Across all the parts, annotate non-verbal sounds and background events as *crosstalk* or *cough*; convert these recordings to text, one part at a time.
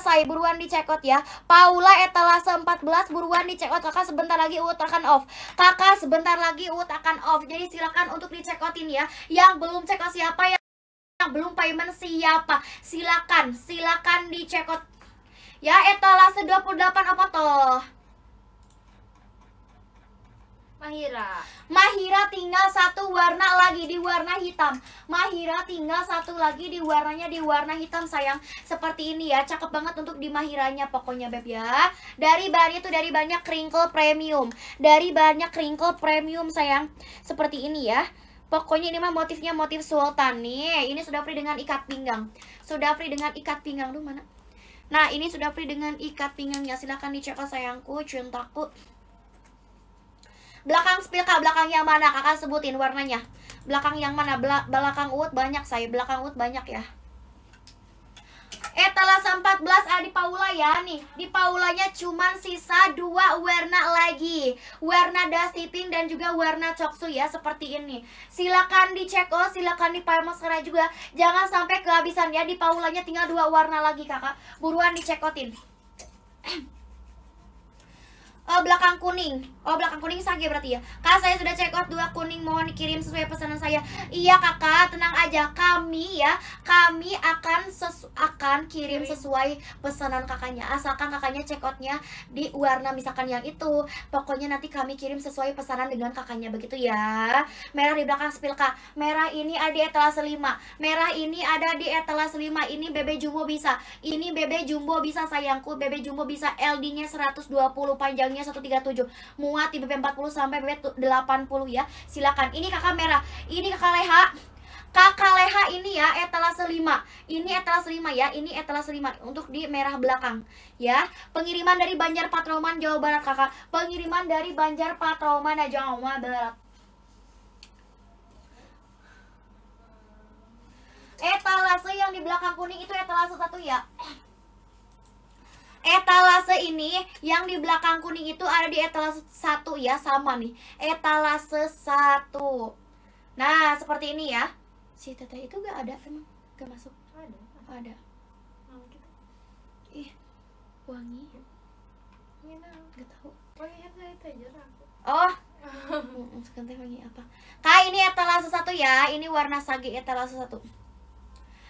saya buruan dicekot ya. Paula etalase 14 buruan dicekot Kakak sebentar lagi UUT akan off. Kakak sebentar lagi UUT akan off. Jadi silakan untuk di ya. Yang belum cekot siapa ya? Yang belum payment siapa? Silakan, silakan dicekot Ya etalase 28 apa toh? Mahira. Mahira tinggal satu warna lagi di warna hitam. Mahira tinggal satu lagi di warnanya di warna hitam sayang. Seperti ini ya, cakep banget untuk di Mahiranya pokoknya beb ya. Dari bahannya tuh dari banyak crinkle premium. Dari banyak crinkle premium sayang. Seperti ini ya. Pokoknya ini mah motifnya motif sultan nih. Ini sudah free dengan ikat pinggang. Sudah free dengan ikat pinggang. tuh mana? Nah, ini sudah free dengan ikat pinggangnya. Silahkan dicek sayangku, cintaku. Belakang spill kak, belakang yang mana? Kakak sebutin warnanya. Belakang yang mana? Bela belakang uut banyak saya, belakang uut banyak ya. Etalase eh, 14 ada ah, di Paula ya nih. Di Paulanya cuman sisa dua warna lagi. Warna dusty pink dan juga warna coksu ya seperti ini. Silakan dicek oh, silakan di sekarang juga. Jangan sampai kehabisan ya. Di Paulanya tinggal dua warna lagi, Kakak. Buruan dicekotin. Oh, belakang kuning. Oh, belakang kuning sage berarti ya. Kak, saya sudah check out dua kuning. Mohon dikirim sesuai pesanan saya. Iya, Kakak, tenang aja. Kami ya, kami akan sesu akan kirim sesuai pesanan kakaknya. Asalkan kakaknya check outnya di warna misalkan yang itu. Pokoknya nanti kami kirim sesuai pesanan dengan kakaknya begitu ya. Merah di belakang spill, Kak. Merah ini ada di etalase 5. Merah ini ada di etalase 5. Ini BB jumbo bisa. Ini BB jumbo bisa sayangku. BB jumbo bisa LD-nya 120 panjang tiga 137 muat di BP 40 sampai BP 80 ya silakan ini kakak merah ini kakak leha kakak leha ini ya etalase 5 ini etalase 5 ya ini etalase 5 untuk di merah belakang ya pengiriman dari Banjar Patroman Jawa Barat kakak pengiriman dari Banjar Patroman Jawa Barat etalase yang di belakang kuning itu etalase satu ya etalase ini yang di belakang kuning itu ada di etalase satu ya, sama nih. Etalase satu. Nah, seperti ini ya. Si teteh itu gak ada emang, gak masuk. Ada. Ada. Ih, wangi. Gak tahu. Oh, iya, oh. *laughs* sekarang wangi apa? Kak, ini etalase satu ya. Ini warna sage etalase satu.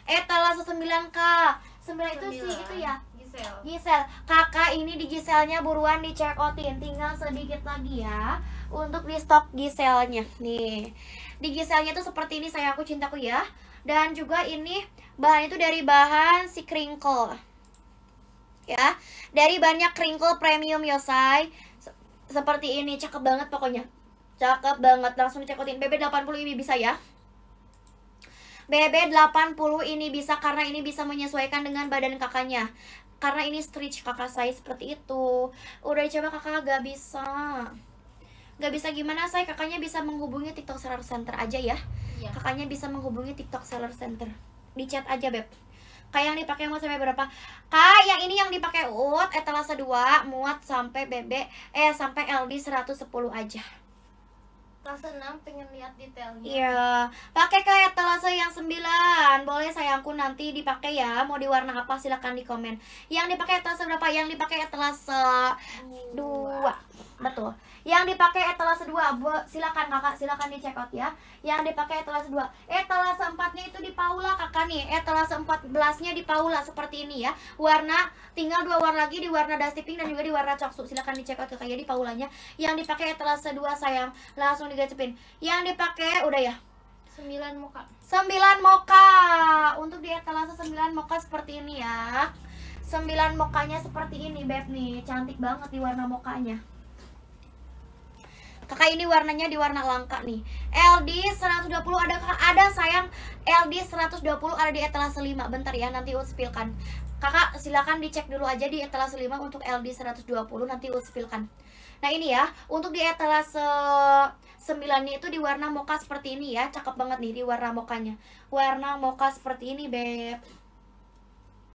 Etalase 9 kak. Sembilan itu sih itu ya Gisel. Giselle, kakak ini di Giselnya buruan di check outin, tinggal sedikit lagi ya untuk di stok Giselnya. Nih, di Giselnya tuh seperti ini sayangku cintaku ya. Dan juga ini bahan itu dari bahan si crinkle. Ya, dari banyak crinkle premium Yosai. Ya, seperti ini, cakep banget pokoknya. Cakep banget, langsung check outin. BB80 ini bisa ya. BB80 ini bisa karena ini bisa menyesuaikan dengan badan kakaknya karena ini stretch kakak saya seperti itu udah coba kakak gak bisa gak bisa gimana saya kakaknya bisa menghubungi tiktok seller center aja ya iya. kakaknya bisa menghubungi tiktok seller center di chat aja beb kayak yang dipakai muat sampai berapa kak yang ini yang dipakai ut etalase eh, 2 muat sampai bebek eh sampai LD 110 aja kelas 6 pengen lihat detailnya. Iya, pakai kayak etalase yang 9. Boleh sayangku nanti dipakai ya. Mau di warna apa silahkan di komen. Yang dipakai etalase berapa? Yang dipakai etalase 2. Betul. Yang dipakai etalase 2, Bu, silakan Kakak, silakan di check out ya. Yang dipakai etalase 2. Etalase 4-nya itu di Paula Kakak nih. Etalase 14-nya di Paula seperti ini ya. Warna tinggal dua warna lagi di warna dusty pink dan juga di warna coksu. Silakan di check out Kakak ya, ya di Paulanya. Yang dipakai etalase 2 sayang, langsung digacepin. Yang dipakai udah ya. 9 moka. 9 moka. Untuk di etalase 9 moka seperti ini ya. 9 mokanya seperti ini, Beb nih. Cantik banget di warna mokanya. Kakak ini warnanya di warna langka nih. LD 120 ada ada sayang LD 120 ada di etalase 5. Bentar ya nanti utspilkan. Kakak silakan dicek dulu aja di etalase 5 untuk LD 120 nanti utspilkan. Nah ini ya, untuk di etalase 9 itu di warna moka seperti ini ya. Cakep banget nih di warna mokanya. Warna moka seperti ini, Beb.